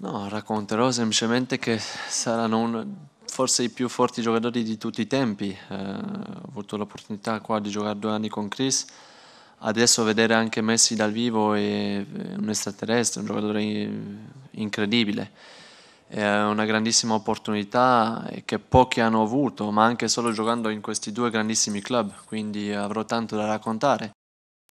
No, racconterò semplicemente che saranno un, forse i più forti giocatori di tutti i tempi. Eh, ho avuto l'opportunità qua di giocare due anni con Chris. Adesso vedere anche Messi dal vivo è un extraterrestre, un giocatore incredibile. È una grandissima opportunità che pochi hanno avuto, ma anche solo giocando in questi due grandissimi club, quindi avrò tanto da raccontare.